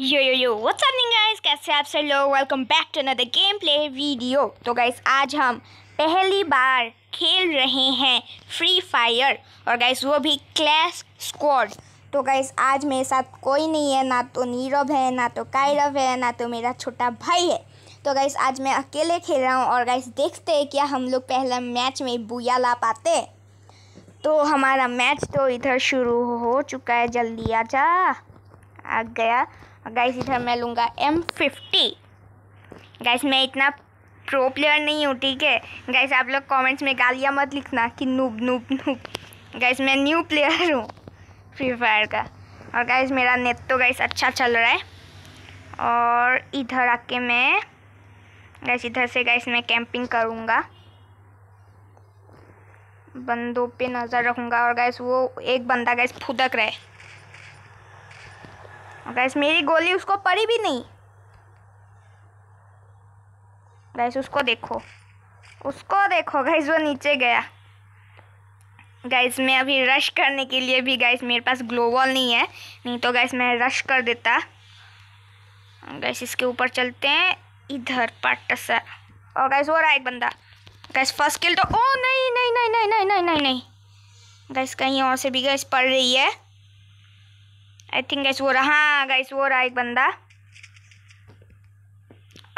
यो yo yo what's happening guys कैसे आप सब लोग welcome back to another game play video तो गाइस आज हम पहली बार खेल रहे हैं फ्री फायर और गाइस वो भी क्लैश स्क्वाड तो गाइस आज मेरे साथ कोई नहीं है ना तो नीरव है ना तो कायरव है ना तो मेरा छोटा भाई है तो गाइस आज मैं अकेले खेल रहा हूँ और गाइस देखते हैं क्या हम लोग पहला मैच में बुया ला पाते तो हमारा मैच तो इधर शुरू हो चुका है जल्दी जा आ गया गाइस इधर मैं लूँगा एम फिफ्टी गाइस मैं इतना प्रो प्लेयर नहीं हूँ ठीक है गाइस आप लोग कमेंट्स में गालियाँ मत लिखना कि नूब नूब नूब गाइस मैं न्यू प्लेयर हूँ फ्री फायर का और गाइस मेरा नेट तो गाइस अच्छा चल रहा है और इधर आके मैं गैस इधर से गाइस मैं कैंपिंग करूँगा बंदों पे नज़र रखूँगा और गैस वो एक बंदा गैस फुदक रहा है गैस मेरी गोली उसको पड़ी भी नहीं गैस उसको देखो उसको देखो गैस वो नीचे गया गैस मैं अभी रश करने के लिए भी गैस मेरे पास ग्लोबल नहीं है नहीं तो गैस मैं रश कर देता गैस इसके ऊपर चलते हैं इधर पट और गैस हो रहा है एक बंदा गैस फर्स्ट किल तो ओ oh, नहीं नहीं नहीं नहीं नहीं नहीं नहीं नहीं गैस कहीं और से भी गैस पड़ रही है आई थिंक गैस वो रहा हाँ गैस वो रहा एक बंदा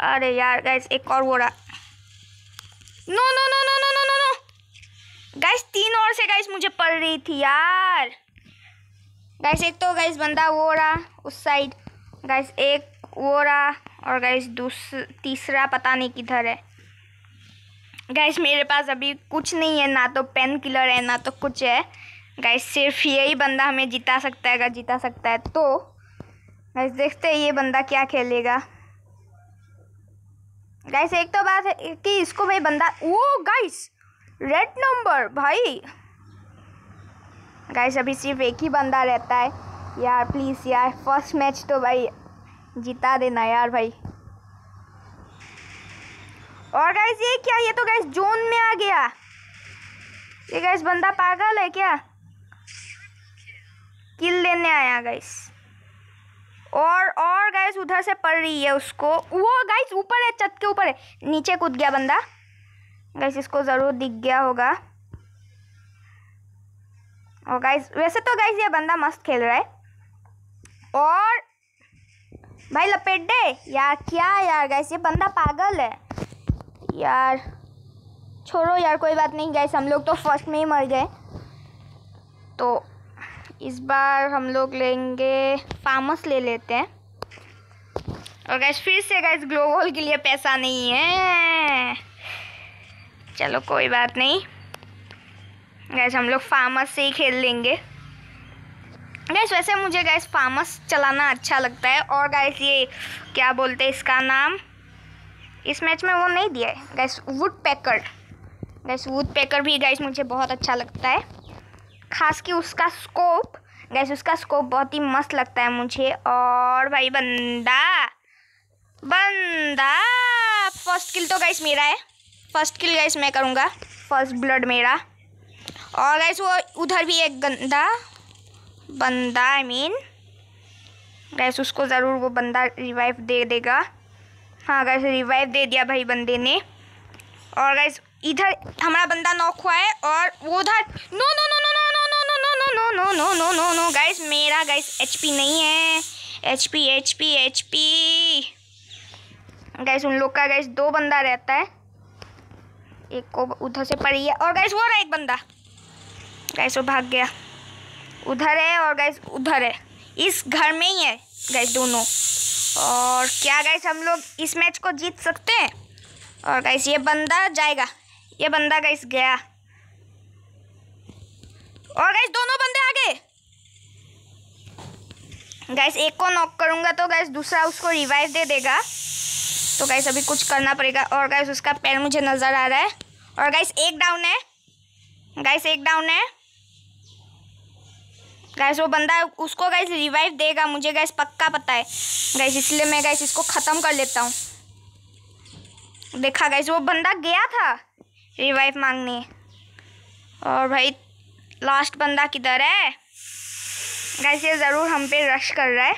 अरे यार गैस एक और वो रहा no no no no no no no no guys तीन और से गैस मुझे पड़ रही थी यार गैस एक तो गैस बंदा वो रहा उस साइड गैस एक वो रहा और गैस दूस तीसरा पता नहीं किधर है गैस मेरे पास अभी कुछ नहीं है ना तो पेन किलर है ना तो कुछ है गाइस सिर्फ यही बंदा हमें जिता सकता है अगर जिता सकता है तो गाइस देखते हैं ये बंदा क्या खेलेगा गाइस एक तो बात है कि इसको भाई बंदा वो गाइस रेड नंबर भाई गाइस अभी सिर्फ एक ही बंदा रहता है यार प्लीज़ यार फर्स्ट मैच तो भाई जिता देना यार भाई और गाइस ये क्या ये तो गाइस जोन में आ गया ये गाइस बंदा पागल है क्या किल लेने आया गाइस और और गाइस उधर से पड़ रही है उसको वो गाइस ऊपर है छत के ऊपर है नीचे कूद गया बंदा गाइस इसको ज़रूर दिख गया होगा और गाइस वैसे तो गाइस ये बंदा मस्त खेल रहा है और भाई लपेट दे यार क्या यार गाइस ये बंदा पागल है यार छोड़ो यार कोई बात नहीं गाइस हम लोग तो फर्स्ट में ही मर गए तो इस बार हम लोग लेंगे फार्मस ले लेते हैं और गैस फिर से गैस ग्लोबल के लिए पैसा नहीं है चलो कोई बात नहीं गैस हम लोग फार्मस से ही खेल लेंगे गैस वैसे मुझे गैस फार्मस चलाना अच्छा लगता है और गैस ये क्या बोलते हैं इसका नाम इस मैच में वो नहीं दिया है guys woodpecker guys woodpecker भी गैस मुझे बहुत अच्छा लगता है खास के उसका स्कोप गैस उसका स्कोप बहुत ही मस्त लगता है मुझे और भाई बंदा बंदा फर्स्ट किल तो गैस मेरा है फर्स्ट किल गैस मैं करूँगा फर्स्ट ब्लड मेरा और गैस वो उधर भी एक गंदा बंदा I I mean mean, guys उसको ज़रूर वो बंदा रिवाइव दे देगा हाँ गैस रिवाइव दे दिया भाई बंदे ने और गैस इधर हमारा बंदा नॉक हुआ है और वो उधर no no no no no no no no guys मेरा गाइस एचपी नहीं है एचपी एचपी एचपी गाइस उन लोग का गाइस दो बंदा रहता है एक को उधर से पड़ी है और गाइस वो रहा एक बंदा गाइस वो भाग गया उधर है और गाइस उधर है इस घर में ही है गाइस दोनों और क्या गाइस हम लोग इस मैच को जीत सकते हैं और गाइस ये बंदा जाएगा ये बंदा गाइस गया और गैस दोनों बंदे आगे गैस एक को नॉक करूँगा तो गैस दूसरा उसको रिवाइव दे देगा तो गैस अभी कुछ करना पड़ेगा और गैस उसका पैर मुझे नज़र आ रहा है और गैस एक डाउन है गैस एक डाउन है गैस वो बंदा उसको गैस रिवाइव देगा मुझे गैस पक्का पता है गैस इसलिए मैं गैस इसको ख़त्म कर लेता हूँ देखा गैस वो बंदा गया था रिवाइव मांगने और भाई लास्ट बंदा किधर है गैस ये ज़रूर हम पे रश कर रहा है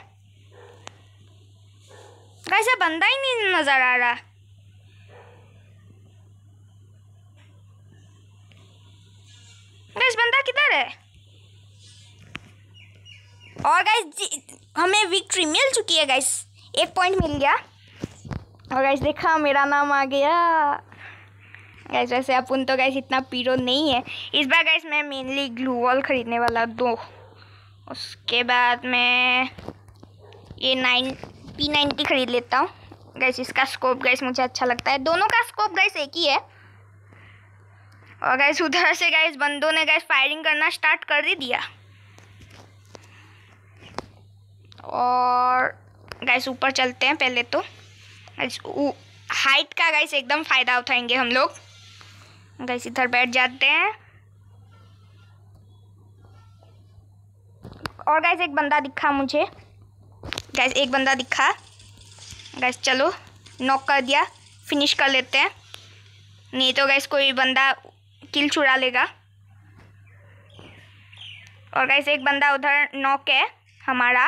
गैस ये बंदा ही नहीं नज़र आ रहा गैस बंदा किधर है और गाइस हमें विक्ट्री मिल चुकी है गाइस एक पॉइंट मिल गया और गाइस देखा मेरा नाम आ गया गैस वैसे अपन तो गैस इतना पीरो नहीं है इस बार गैस मैं मेनली ग्लू वॉल ख़रीदने वाला दो उसके बाद मैं ये नाइन पी नाइन्टी ख़रीद लेता हूँ गैस इसका स्कोप गैस मुझे अच्छा लगता है दोनों का स्कोप गैस एक ही है और गैस उधर से गैस बंदों ने गैस फायरिंग करना स्टार्ट कर ही दिया और गैस ऊपर चलते हैं पहले तो हाइट का गैस एकदम फ़ायदा उठाएंगे हम लोग गैस इधर बैठ जाते हैं और गैस एक बंदा दिखा मुझे गैस एक बंदा दिखा गैस चलो नॉक कर दिया फिनिश कर लेते हैं नहीं तो गैस कोई बंदा किल चुरा लेगा और गैस एक बंदा उधर नॉक है हमारा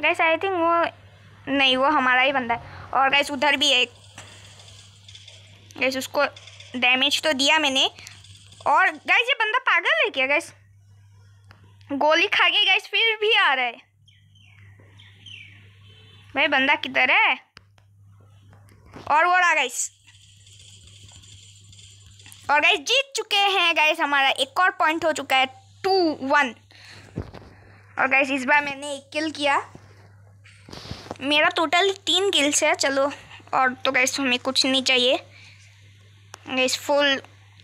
गैस आई थिंक वो नहीं वो हमारा ही बंदा है और गैस उधर भी एक गैस उसको डैमेज तो दिया मैंने और गैस ये बंदा पागल है क्या गैस गोली खा के गैस फिर भी आ रहा है भाई बंदा किधर है और वो रहा गैस और गैस जीत चुके हैं गैस हमारा एक और पॉइंट हो चुका है टू वन और गैस इस बार मैंने एक किल किया मेरा टोटल तीन किल्स है चलो और तो गैस हमें कुछ नहीं चाहिए गैस फुल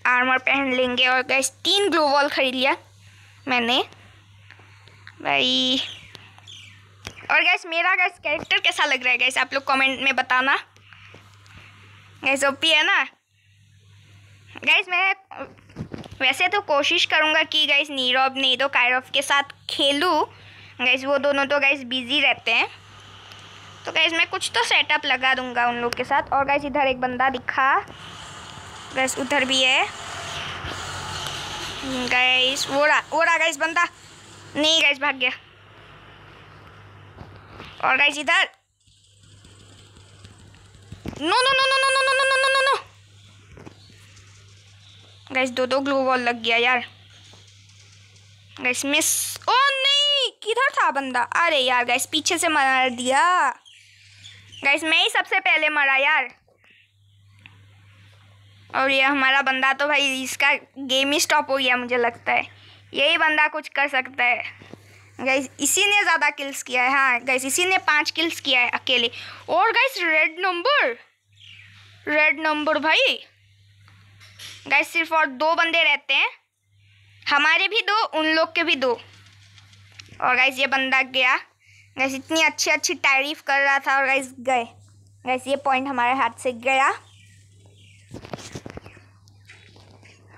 आर्मर पहन लेंगे और गैस तीन ग्लो वॉल ख़रीद लिया मैंने भाई और गैस मेरा गैस कैरेक्टर कैसा लग रहा है गैस आप लोग कमेंट में बताना गैस ओपी है ना गैस मैं वैसे तो कोशिश करूँगा कि गैस नीरव नहीं तो कायरफ के साथ खेलूँ गैस वो दोनों तो गैस बिज़ी रहते हैं तो गैस मैं कुछ तो सेटअप लगा दूंगा उन लोग के साथ और गैस इधर एक बंदा दिखा गैस उधर भी है गैस वो रहा वो गैस बंदा नहीं गैस भाग गया और गैस इधर no no no no no no no no no no no guys दो दो ग्लू वॉल लग गया यार गैस मिस ओ नहीं किधर था बंदा अरे यार गैस पीछे से मार दिया गैस मैं ही सबसे पहले मरा यार और ये हमारा बंदा तो भाई इसका गेम ही स्टॉप हो गया मुझे लगता है यही बंदा कुछ कर सकता है गैस इसी ने ज़्यादा किल्स किया है हाँ गैस इसी ने पाँच किल्स किया है अकेले और guys red number red number भाई गैस सिर्फ और दो बंदे रहते हैं हमारे भी दो उन लोग के भी दो और गैस ये बंदा गया गैस इतनी अच्छी अच्छी तारीफ कर रहा था और गैस गए गैस ये पॉइंट हमारे हाथ से गया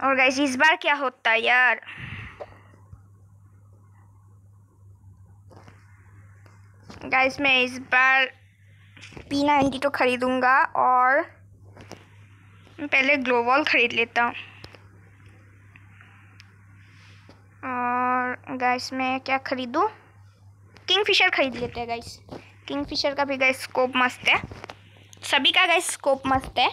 और गाइस इस बार क्या होता है यार गाइस मैं इस बार पी नाइन्टी तो ख़रीदूँगा और पहले ग्लोबल ख़रीद लेता हूँ और गैस मैं क्या ख़रीदूँ किंग फिशर ख़रीद लेते हैं गैस किंग फिशर का भी गैस स्कोप मस्त है सभी का गैस स्कोप मस्त है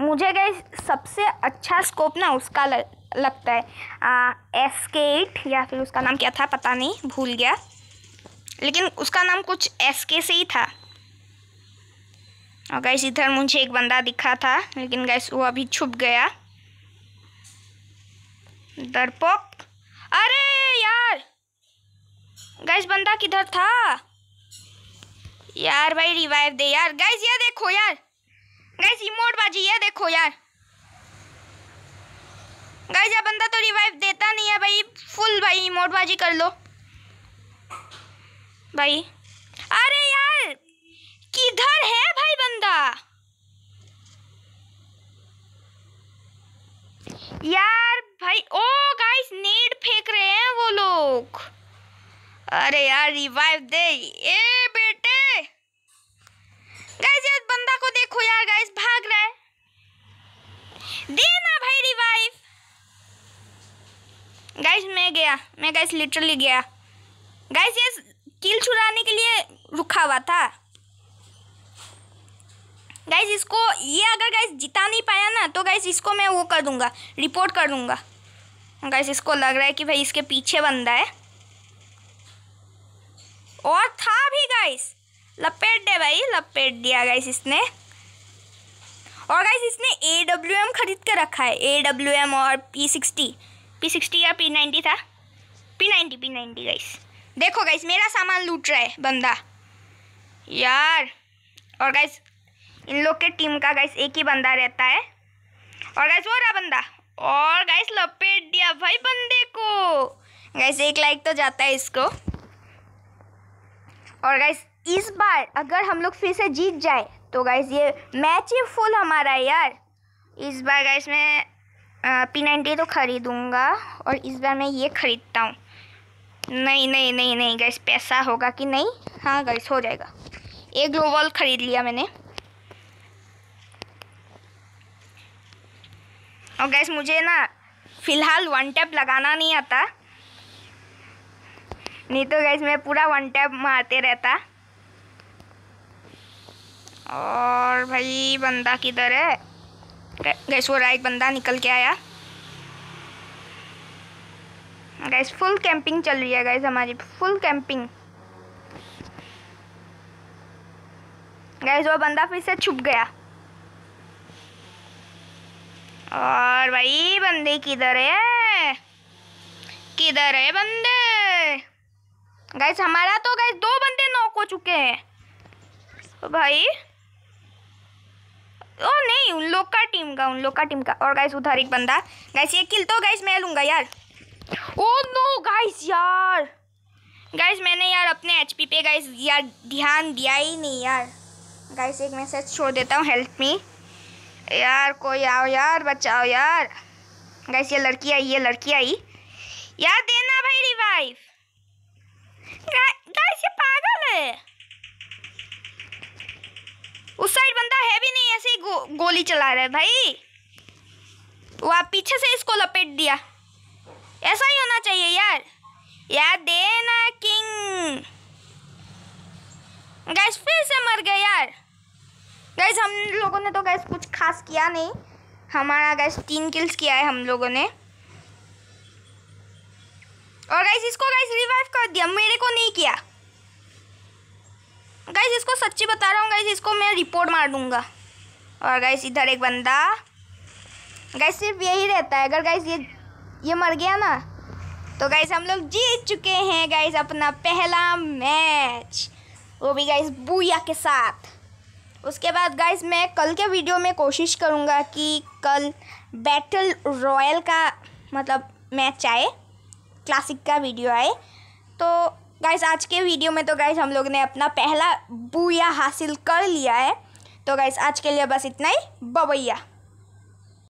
मुझे गए सबसे अच्छा स्कोप ना उसका लग, लगता है एस के एट या फिर उसका नाम क्या था पता नहीं भूल गया लेकिन उसका नाम कुछ एस के से ही था और गैस इधर मुझे एक बंदा दिखा था लेकिन गैस वो अभी छुप गया दरपोक अरे यार गैस बंदा किधर था यार भाई रिवाइव दे यार गैस ये देखो यार गाइस इमोट बाजी है देखो यार गाइस यार बंदा तो रिवाइव देता नहीं है भाई फुल भाई इमोट बाजी कर लो भाई अरे यार किधर है भाई बंदा यार भाई ओ गाइस नेट फेंक रहे हैं वो लोग अरे यार रिवाइव दे ए देखो यार गाइस भाग रहा है देना भाई रिवाइव गाइस मैं गया मैं गाइस लिटरली गया गाइस ये किल छुड़ाने के लिए रुका हुआ था गाइस इसको ये अगर गाइस जिता नहीं पाया ना तो गाइस इसको मैं वो कर दूंगा रिपोर्ट कर दूंगा गाइस इसको लग रहा है कि भाई इसके पीछे बंदा है और था भी गाइस लपेट दे भाई लपेट दिया गाइस इसने और गाइज इसने ए डब्ल्यू एम खरीद के रखा है ए डब्ल्यू एम और पी सिक्सटी पी सिक्सटी या पी नाइन्टी था P ninety P ninety guys देखो गाइस मेरा सामान लूट रहा है बंदा यार और गाइस इन लोग के टीम का गाइस एक ही बंदा रहता है और गाइस वो रहा बंदा और गाइस लपेट दिया भाई बंदे को गाइस एक लाइक तो जाता है इसको और गाइस इस बार अगर हम लोग फिर से जीत जाए तो गाइस ये मैच ही फुल हमारा है यार इस बार गाइस मैं पी नाइन्टी तो ख़रीदूँगा और इस बार मैं ये ख़रीदता हूँ नहीं नहीं नहीं नहीं गैस पैसा होगा कि नहीं हाँ गैस हो जाएगा एक ग्लोबल ख़रीद लिया मैंने और गैस मुझे ना फ़िलहाल वन टैप लगाना नहीं आता नहीं तो गैस मैं पूरा वन टैप मारते रहता और भाई बंदा किधर है गैस वो राइट बंदा निकल के आया गैस फुल कैंपिंग चल रही है गैस हमारी फुल कैंपिंग गैस वो बंदा फिर से छुप गया और भाई बंदे किधर है किधर है बंदे गैस हमारा तो गैस दो बंदे नॉक हो चुके हैं भाई ओ नहीं उन लोग का टीम का उन लोग का टीम का और गाइस उधर एक बंदा गाइस ये किल तो गाइस मैं लूंगा यार ओ नो गाइस यार गाइस मैंने यार अपने एचपी पे गाइस यार ध्यान दिया ही नहीं यार गाइस एक मैसेज छोड़ देता हूँ हेल्प मी यार कोई आओ यार बचाओ यार गाइस ये लड़की आई ये लड़की आई यार देना भाई रिवाइव गाइस ये पागल है उस साइड बंदा है भी नहीं ऐसे ही गो, गोली चला रहा है भाई वो आप पीछे से इसको लपेट दिया ऐसा ही होना चाहिए यार यार देना किंग गैस फिर से मर गए यार गैस हम लोगों ने तो गैस कुछ खास किया नहीं हमारा गैस तीन किल्स किया है हम लोगों ने और गैस इसको गैस रिवाइव कर दिया मेरे को नहीं किया गाइस इसको सच्ची बता रहा हूँ गाइस इसको मैं रिपोर्ट मार दूंगा और गाइस इधर एक बंदा गाइस सिर्फ यही रहता है अगर गाइस ये ये मर गया ना तो गाइस हम लोग जीत चुके हैं गाइस अपना पहला मैच वो भी गाइस बूया के साथ उसके बाद गाइस मैं कल के वीडियो में कोशिश करूँगा कि कल बैटल रॉयल का मतलब मैच आए क्लासिक का वीडियो आए तो गाइस आज के वीडियो में तो गाइस हम लोग ने अपना पहला बूया हासिल कर लिया है तो गाइस आज के लिए बस इतना ही बबैया